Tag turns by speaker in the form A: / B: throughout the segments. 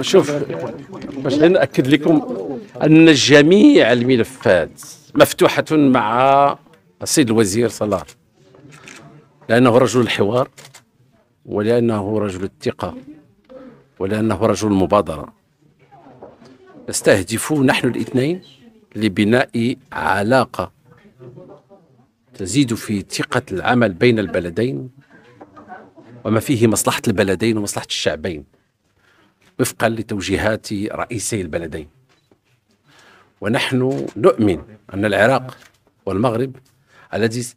A: شوف باش ناكد لكم ان جميع الملفات مفتوحه مع السيد الوزير صلاح لانه رجل الحوار ولانه رجل الثقه ولانه رجل المبادره نستهدف نحن الاثنين لبناء علاقه تزيد في ثقه العمل بين البلدين وما فيه مصلحه البلدين ومصلحه الشعبين وفقا لتوجيهات رئيسي البلدين ونحن نؤمن أن العراق والمغرب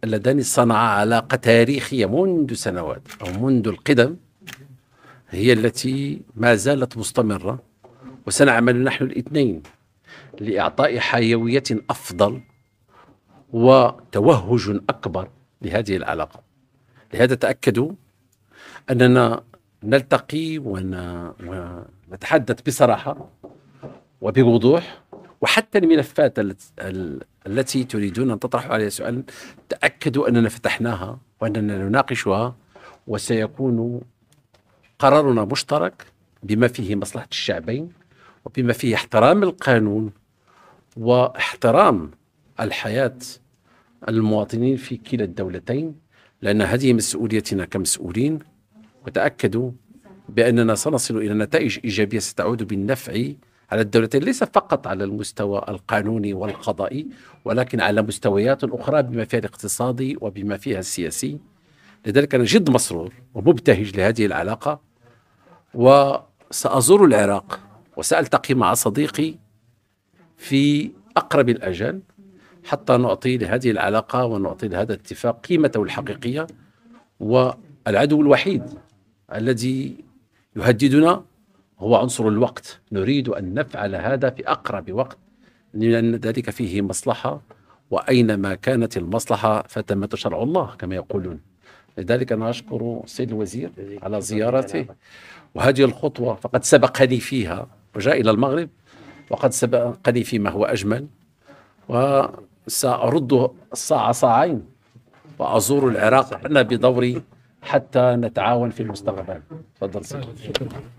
A: اللذان صنعا علاقة تاريخية منذ سنوات أو منذ القدم هي التي ما زالت مستمرة وسنعمل نحن الاثنين لإعطاء حيوية أفضل وتوهج أكبر لهذه العلاقة لهذا تأكدوا أننا نلتقي ونتحدث بصراحة وبوضوح وحتى الملفات التي تريدون أن تطرحوا عليها سؤال تأكدوا أننا فتحناها وأننا نناقشها وسيكون قرارنا مشترك بما فيه مصلحة الشعبين وبما فيه احترام القانون واحترام الحياة المواطنين في كلا الدولتين لأن هذه مسؤوليتنا كمسؤولين وتأكدوا بأننا سنصل إلى نتائج إيجابية ستعود بالنفع على الدولتين ليس فقط على المستوى القانوني والقضائي ولكن على مستويات أخرى بما فيها الاقتصادي وبما فيها السياسي لذلك أنا جد مسرور ومبتهج لهذه العلاقة وسأزور العراق وسألتقي مع صديقي في أقرب الأجل حتى نعطي لهذه العلاقة ونعطي لهذا الاتفاق قيمته الحقيقية والعدو الوحيد الذي يهددنا هو عنصر الوقت نريد أن نفعل هذا في أقرب وقت لأن ذلك فيه مصلحة وأينما كانت المصلحة فتمت شرع الله كما يقولون لذلك أنا أشكر السيد الوزير على زيارته وهذه الخطوة فقد سبقني فيها وجاء إلى المغرب وقد سبقني فيما هو أجمل وسأرد الساعة صاعين وأزور العراق أنا بدوري حتى نتعاون في المستقبل تفضل سيدي